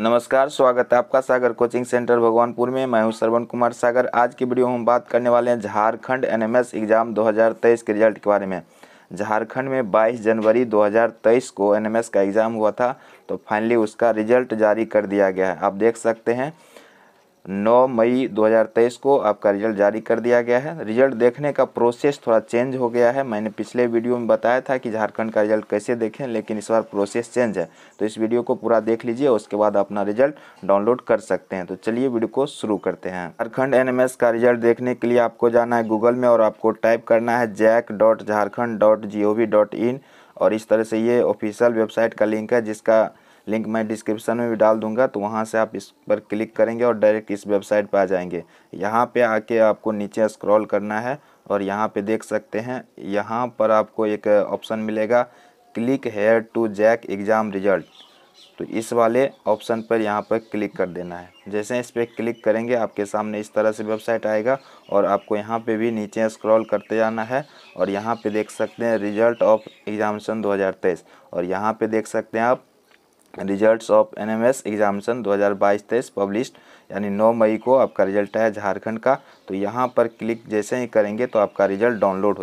नमस्कार स्वागत है आपका सागर कोचिंग सेंटर भगवानपुर में मैं हूं श्रवण कुमार सागर आज की वीडियो में हम बात करने वाले हैं झारखंड एनएमएस एग्ज़ाम 2023 के रिजल्ट के बारे में झारखंड में 22 जनवरी 2023 को एनएमएस का एग्ज़ाम हुआ था तो फाइनली उसका रिजल्ट जारी कर दिया गया है आप देख सकते हैं 9 मई 2023 को आपका रिजल्ट जारी कर दिया गया है रिजल्ट देखने का प्रोसेस थोड़ा चेंज हो गया है मैंने पिछले वीडियो में बताया था कि झारखंड का रिजल्ट कैसे देखें लेकिन इस बार प्रोसेस चेंज है तो इस वीडियो को पूरा देख लीजिए उसके बाद अपना रिजल्ट डाउनलोड कर सकते हैं तो चलिए वीडियो को शुरू करते हैं झारखंड एन का रिजल्ट देखने के लिए आपको जाना है गूगल में और आपको टाइप करना है JAC dot Jharkhand dot G O V dot in और इस तरह से ये ऑफिशियल वेबसाइट का लिंक है जिसका लिंक मैं डिस्क्रिप्शन में भी डाल दूंगा तो वहाँ से आप इस पर क्लिक करेंगे और डायरेक्ट इस वेबसाइट पर आ जाएंगे यहाँ पे आके आपको नीचे स्क्रॉल करना है और यहाँ पे देख सकते हैं यहाँ पर आपको एक ऑप्शन मिलेगा click here to JAC exam result तो इस वाले ऑप्शन पर यहाँ पर क्लिक कर देना है जैसे इस पर क्लिक करेंगे आपके सामने इस तरह से वेबसाइट आएगा और आपको यहाँ पे भी नीचे स्क्रॉल करते जाना है और यहाँ पे देख सकते हैं रिजल्ट ऑफ एग्ज़ामिनेशन 2023 और यहाँ पे देख सकते हैं आप results of NMS examination 2022-23 published यानी 9 मई को आपका रिजल्ट है झारखंड का तो यहाँ पर क्लिक जैसे ही करेंगे तो आपका रिजल्ट डाउनलोड हो